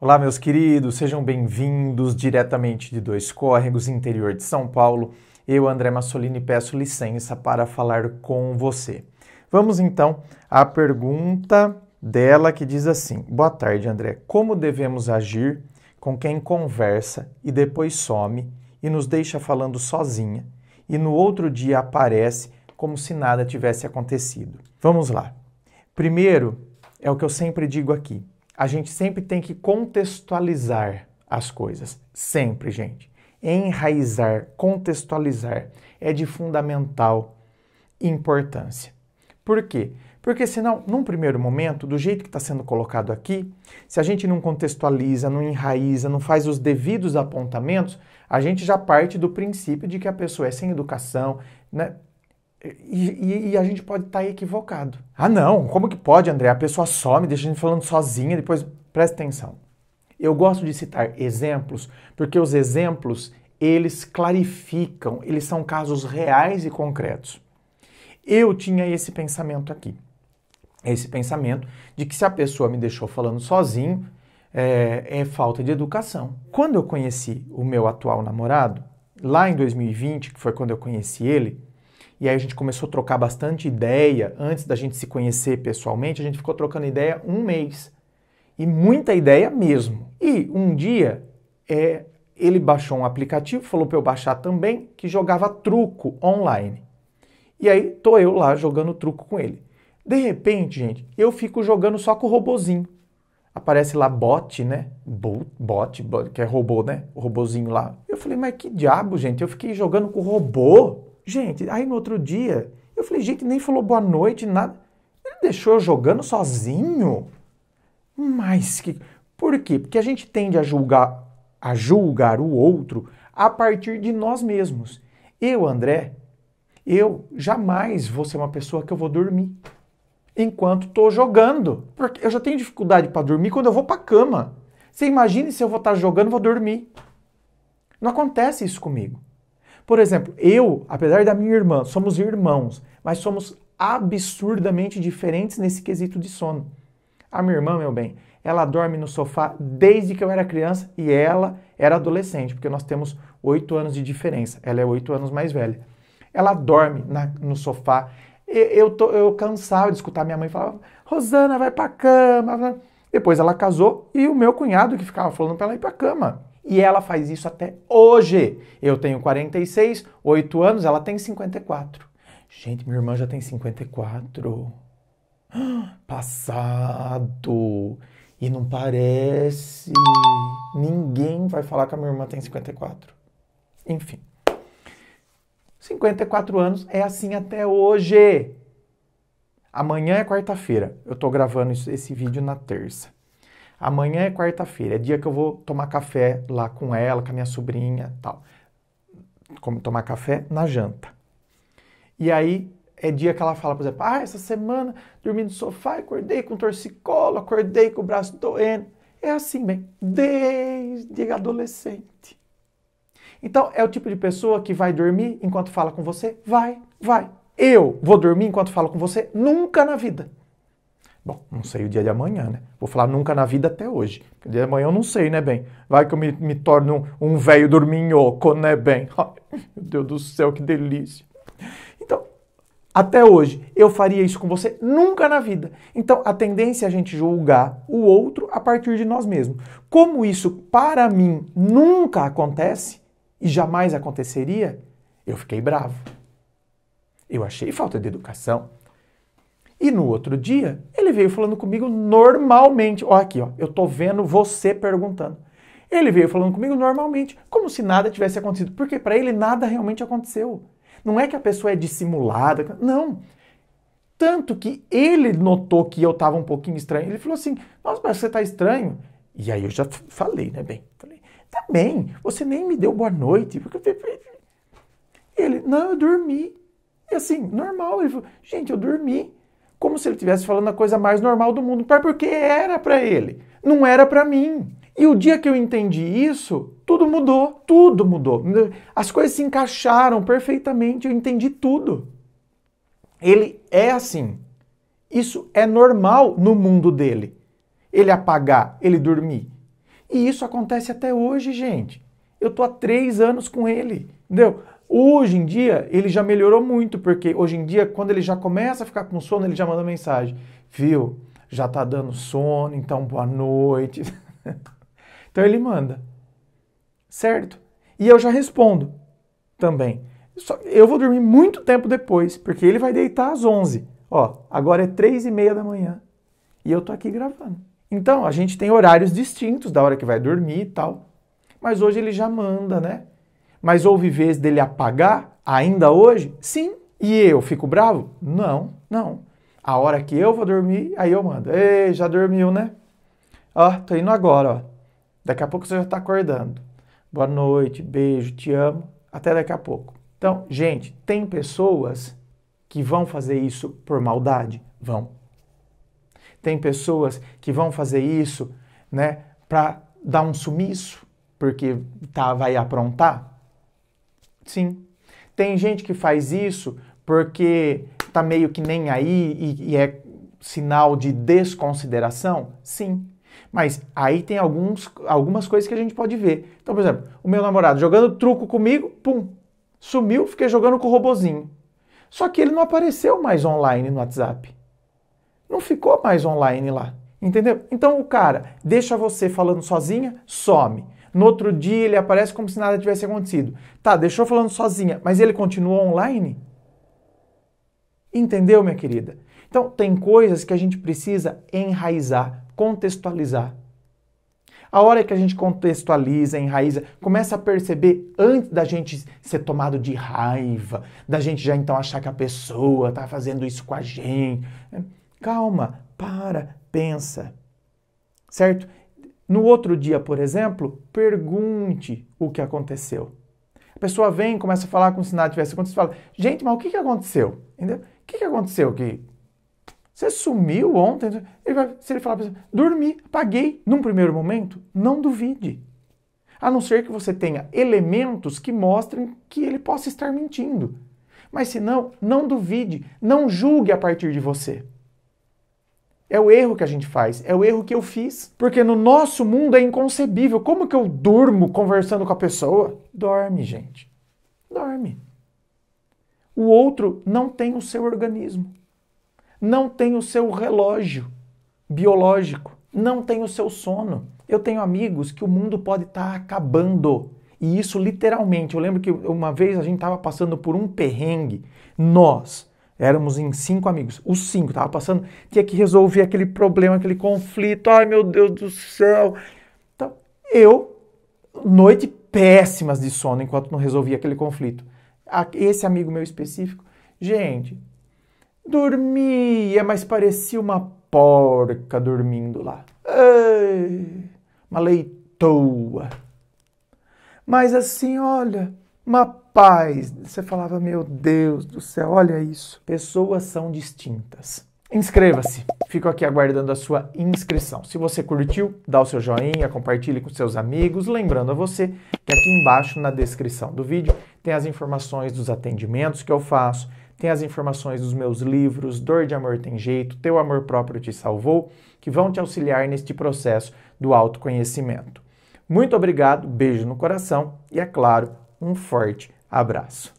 Olá, meus queridos, sejam bem-vindos diretamente de Dois Córregos, interior de São Paulo. Eu, André Massolini, peço licença para falar com você. Vamos então à pergunta dela que diz assim: Boa tarde, André. Como devemos agir com quem conversa e depois some e nos deixa falando sozinha e no outro dia aparece como se nada tivesse acontecido? Vamos lá. Primeiro, é o que eu sempre digo aqui: a gente sempre tem que contextualizar as coisas. Sempre, gente. Enraizar, contextualizar é de fundamental importância. Por quê? Porque senão, num primeiro momento, do jeito que está sendo colocado aqui, se a gente não contextualiza, não enraiza, não faz os devidos apontamentos, a gente já parte do princípio de que a pessoa é sem educação, né? E, e, e, a gente pode estar tá equivocado. Ah, não, como que pode, André? A pessoa some, deixa a gente falando sozinha, depois presta atenção. Eu gosto de citar exemplos, porque os exemplos, eles clarificam, eles são casos reais e concretos. Eu tinha esse pensamento aqui. Esse pensamento de que se a pessoa me deixou falando sozinho, é, é falta de educação. Quando eu conheci o meu atual namorado, lá em 2020, que foi quando eu conheci ele, e aí a gente começou a trocar bastante ideia. Antes da gente se conhecer pessoalmente, a gente ficou trocando ideia um mês. E muita ideia mesmo. E um dia é, ele baixou um aplicativo, falou para eu baixar também, que jogava truco online. E aí tô eu lá jogando truco com ele. De repente, gente, eu fico jogando só com o robozinho. Aparece lá bot, né? Bot, bot, bot que é robô, né? O robozinho lá. Eu falei, mas que diabo, gente? Eu fiquei jogando com o robô? Gente, aí no outro dia, eu falei, gente, nem falou boa noite, nada. Ele deixou eu jogando sozinho? Mas que. Por quê? Porque a gente tende a julgar, a julgar o outro a partir de nós mesmos. Eu, André, eu jamais vou ser uma pessoa que eu vou dormir enquanto estou jogando. Porque eu já tenho dificuldade para dormir quando eu vou para a cama. Você imagine se eu vou estar tá jogando, vou dormir. Não acontece isso comigo. Por exemplo, eu, apesar da minha irmã, somos irmãos, mas somos absurdamente diferentes nesse quesito de sono. A minha irmã, meu bem, ela dorme no sofá desde que eu era criança e ela era adolescente, porque nós temos oito anos de diferença. Ela é oito anos mais velha. Ela dorme na, no sofá. Eu, eu, tô, eu cansava de escutar minha mãe falar: Rosana, vai pra cama. Depois ela casou e o meu cunhado que ficava falando pra ela ir pra cama e ela faz isso até hoje. Eu tenho 46, 8 anos, ela tem 54. Gente, minha irmã já tem 54. Passado. E não parece. Ninguém vai falar que a minha irmã tem 54. Enfim. 54 anos é assim até hoje. Amanhã é quarta-feira. Eu tô gravando esse vídeo na terça. Amanhã é quarta-feira, é dia que eu vou tomar café lá com ela, com a minha sobrinha, tal. Como tomar café na janta. E aí é dia que ela fala, por exemplo, ah, essa semana dormi no sofá, acordei com torcicolo, acordei com o braço doendo. É assim, bem, desde adolescente. Então, é o tipo de pessoa que vai dormir enquanto fala com você? Vai, vai. Eu vou dormir enquanto falo com você? Nunca na vida. Bom, não sei o dia de amanhã, né? Vou falar nunca na vida até hoje. O dia de amanhã eu não sei, né, bem? Vai que eu me, me torno um velho dorminhoco, né, bem? Ai, meu Deus do céu, que delícia. Então, até hoje, eu faria isso com você? Nunca na vida. Então, a tendência é a gente julgar o outro a partir de nós mesmos. Como isso, para mim, nunca acontece e jamais aconteceria, eu fiquei bravo. Eu achei falta de educação. E no outro dia, ele veio falando comigo normalmente. Ó, aqui, ó, eu tô vendo você perguntando. Ele veio falando comigo normalmente, como se nada tivesse acontecido, porque para ele nada realmente aconteceu. Não é que a pessoa é dissimulada, não. Tanto que ele notou que eu estava um pouquinho estranho. Ele falou assim: Nossa, mas você está estranho. E aí eu já falei, né? Bem, falei: Tá bem, você nem me deu boa noite. Ele: Não, eu dormi. E assim, normal. Ele falou: Gente, eu dormi como se ele estivesse falando a coisa mais normal do mundo, porque era para ele, não era para mim. E o dia que eu entendi isso, tudo mudou, tudo mudou. As coisas se encaixaram perfeitamente, eu entendi tudo. Ele é assim. Isso é normal no mundo dele. Ele apagar, ele dormir. E isso acontece até hoje, gente. Eu tô há três anos com ele, entendeu? Hoje em dia, ele já melhorou muito, porque hoje em dia, quando ele já começa a ficar com sono, ele já manda mensagem. Viu? Já tá dando sono, então boa noite. então ele manda. Certo? E eu já respondo também. Eu vou dormir muito tempo depois, porque ele vai deitar às 11. Ó, agora é 3 e meia da manhã e eu tô aqui gravando. Então, a gente tem horários distintos da hora que vai dormir e tal. Mas hoje ele já manda, né? Mas houve vez dele apagar ainda hoje? Sim. E eu fico bravo? Não, não. A hora que eu vou dormir, aí eu mando. Ei, já dormiu, né? Ó, tô indo agora, ó. Daqui a pouco você já tá acordando. Boa noite, beijo, te amo. Até daqui a pouco. Então, gente, tem pessoas que vão fazer isso por maldade? Vão. Tem pessoas que vão fazer isso, né, para dar um sumiço, porque tá vai aprontar? Sim. Tem gente que faz isso porque tá meio que nem aí e, e é sinal de desconsideração? Sim. Mas aí tem alguns, algumas coisas que a gente pode ver. Então, por exemplo, o meu namorado jogando truco comigo, pum, sumiu, fiquei jogando com o robozinho. Só que ele não apareceu mais online no WhatsApp. Não ficou mais online lá. Entendeu? Então o cara deixa você falando sozinha, some. No outro dia ele aparece como se nada tivesse acontecido. Tá, deixou falando sozinha, mas ele continuou online? Entendeu, minha querida? Então, tem coisas que a gente precisa enraizar, contextualizar. A hora que a gente contextualiza, enraiza, começa a perceber antes da gente ser tomado de raiva, da gente já então achar que a pessoa está fazendo isso com a gente. Né? Calma, para, pensa. Certo? No outro dia, por exemplo, pergunte o que aconteceu. A pessoa vem, começa a falar como se nada tivesse acontecido, fala: gente, mas o que, que aconteceu? Entendeu? O que, que aconteceu? Que você sumiu ontem? Ele vai, se ele falar para você, dormi, paguei num primeiro momento, não duvide. A não ser que você tenha elementos que mostrem que ele possa estar mentindo. Mas se não, não duvide, não julgue a partir de você. É o erro que a gente faz, é o erro que eu fiz. Porque no nosso mundo é inconcebível. Como que eu durmo conversando com a pessoa? Dorme, gente. Dorme. O outro não tem o seu organismo, não tem o seu relógio biológico, não tem o seu sono. Eu tenho amigos que o mundo pode estar tá acabando. E isso literalmente. Eu lembro que uma vez a gente estava passando por um perrengue, nós, Éramos em cinco amigos. Os cinco tava passando, tinha que resolver aquele problema, aquele conflito. Ai, meu Deus do céu. Então, eu, noite péssimas de sono enquanto não resolvia aquele conflito. Esse amigo meu específico, gente, dormia, mas parecia uma porca dormindo lá. Ai, uma leitoa. Mas assim, olha, uma paz. Você falava, meu Deus do céu, olha isso. Pessoas são distintas. Inscreva-se. Fico aqui aguardando a sua inscrição. Se você curtiu, dá o seu joinha, compartilhe com seus amigos. Lembrando a você que aqui embaixo na descrição do vídeo tem as informações dos atendimentos que eu faço, tem as informações dos meus livros, Dor de Amor Tem Jeito, Teu Amor Próprio Te Salvou, que vão te auxiliar neste processo do autoconhecimento. Muito obrigado, beijo no coração e, é claro, um forte Abraço.